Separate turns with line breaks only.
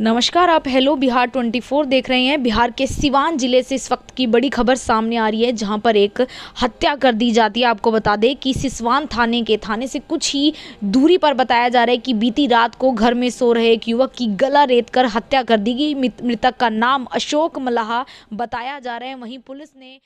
नमस्कार आप हेलो बिहार 24 देख रहे हैं बिहार के सिवान ज़िले से इस वक्त की बड़ी खबर सामने आ रही है जहां पर एक हत्या कर दी जाती है आपको बता दें कि सिसवान थाने के थाने से कुछ ही दूरी पर बताया जा रहा है कि बीती रात को घर में सो रहे एक युवक की गला रेत कर हत्या कर दी गई मृतक का नाम अशोक मलाहा बताया जा रहा है
वहीं पुलिस ने